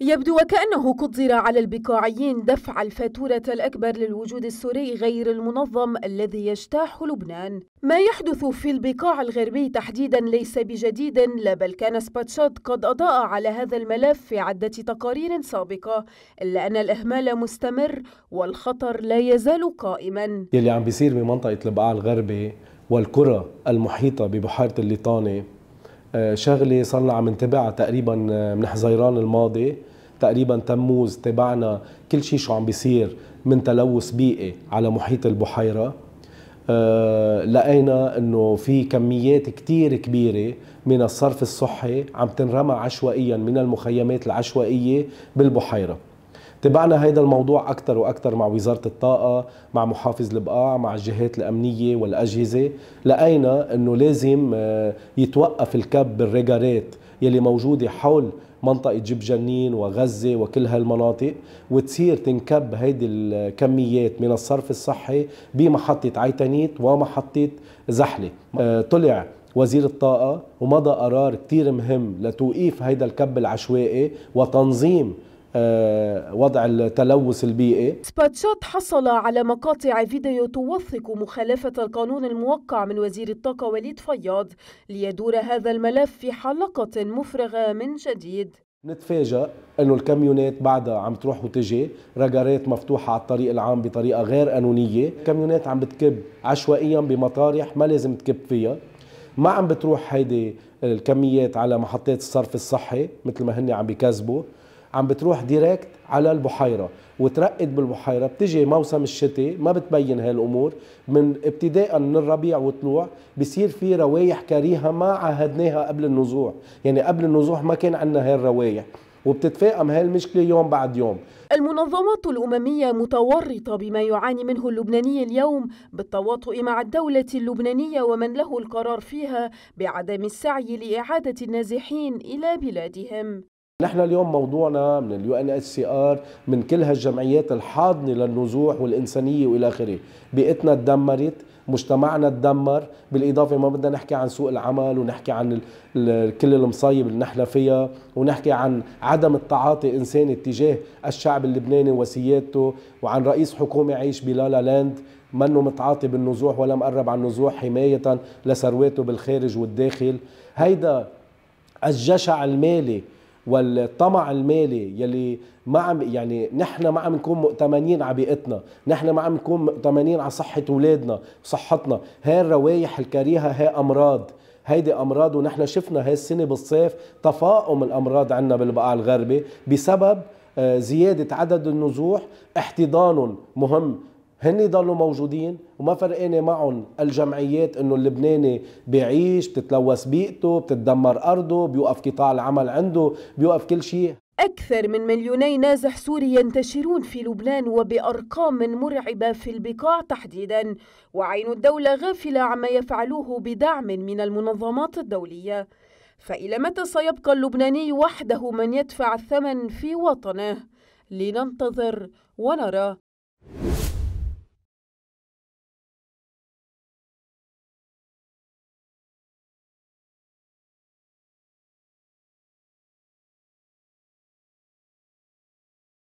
يبدو وكأنه قدر على البقاعيين دفع الفاتورة الأكبر للوجود السوري غير المنظم الذي يجتاح لبنان ما يحدث في البقاع الغربي تحديدا ليس بجديد لا بل كان سباتشات قد أضاء على هذا الملف في عدة تقارير سابقة إلا أن الإهمال مستمر والخطر لا يزال قائما يلي عم بيصير بمنطقة البقاع الغربي والقرى المحيطة ببحيرة الليطاني آه، شغله صرنا عم نتابعها تقريبا آه، من حزيران الماضي تقريبا تموز تابعنا كل شيء شو عم بيصير من تلوث بيئي على محيط البحيره آه، لقينا انه في كميات كتير كبيره من الصرف الصحي عم تنرمى عشوائيا من المخيمات العشوائيه بالبحيره تبعنا هيدا الموضوع أكثر وأكثر مع وزارة الطاقة مع محافظ البقاع مع الجهات الأمنية والأجهزة لقينا أنه لازم آه، يتوقف الكب بالريجارات يلي موجودة حول منطقة جب جنين وغزة وكل هالمناطق وتصير تنكب هيدي الكميات من الصرف الصحي بمحطة عيتنيت ومحطة زحلة آه، طلع وزير الطاقة ومضى قرار كتير مهم لتوقيف هيدا الكب العشوائي وتنظيم آه، وضع التلوث البيئي سباتشات حصل على مقاطع فيديو توثق مخالفة القانون الموقع من وزير الطاقة وليد فياض ليدور هذا الملف في حلقة مفرغة من جديد نتفاجأ انه الكاميونات بعدها عم تروح وتجي رجارات مفتوحه على الطريق العام بطريقه غير قانونيه الكاميونات عم بتكب عشوائيا بمطارح ما لازم تكب فيها ما عم بتروح هيدي الكميات على محطات الصرف الصحي مثل ما هن عم بيكذبوا عم بتروح ديريكت على البحيرة وترقد بالبحيرة بتجي موسم الشتاء ما بتبين هالأمور من ابتداء من الربيع وطلوع بصير في روايح كريهة ما عهدناها قبل النزوح يعني قبل النزوح ما كان عندنا هالروايح وبتتفاقم هاي المشكلة يوم بعد يوم المنظمات الأممية متورطة بما يعاني منه اللبناني اليوم بالتواطؤ مع الدولة اللبنانية ومن له القرار فيها بعدم السعي لإعادة النازحين إلى بلادهم نحن اليوم موضوعنا من اليو ان اس سي ار من كل هالجمعيات الحاضنه للنزوح والانسانيه والى اخره، بيئتنا تدمرت، مجتمعنا تدمر، بالاضافه ما بدنا نحكي عن سوق العمل ونحكي عن كل المصايب اللي نحن فيها ونحكي عن عدم التعاطي انساني تجاه الشعب اللبناني وسيادته وعن رئيس حكومه عايش بلا لا لاند منه متعاطي بالنزوح ولا مقرب عن النزوح حمايه لثرواته بالخارج والداخل، هيدا الجشع المالي والطمع المالي يلي ما عم يعني نحن ما عم نكون مؤتمنين على بيئتنا، نحن ما عم نكون مؤتمنين على صحة اولادنا، صحتنا، هاي الروايح الكريهة هي أمراض، هيدي امراض ونحن شفنا هاي السنه بالصيف تفاقم الامراض عندنا بالبقاع الغربي بسبب آه، زياده عدد النزوح احتضانهم مهم هن يضلوا موجودين وما فرقانه معهم الجمعيات انه اللبناني بيعيش بتتلوث بيئته بتتدمر ارضه بيوقف قطاع العمل عنده بيوقف كل شيء أكثر من مليوني نازح سوري ينتشرون في لبنان وبأرقام مرعبة في البقاع تحديدا وعين الدولة غافلة عما يفعلوه بدعم من المنظمات الدولية فإلى متى سيبقى اللبناني وحده من يدفع الثمن في وطنه لننتظر ونرى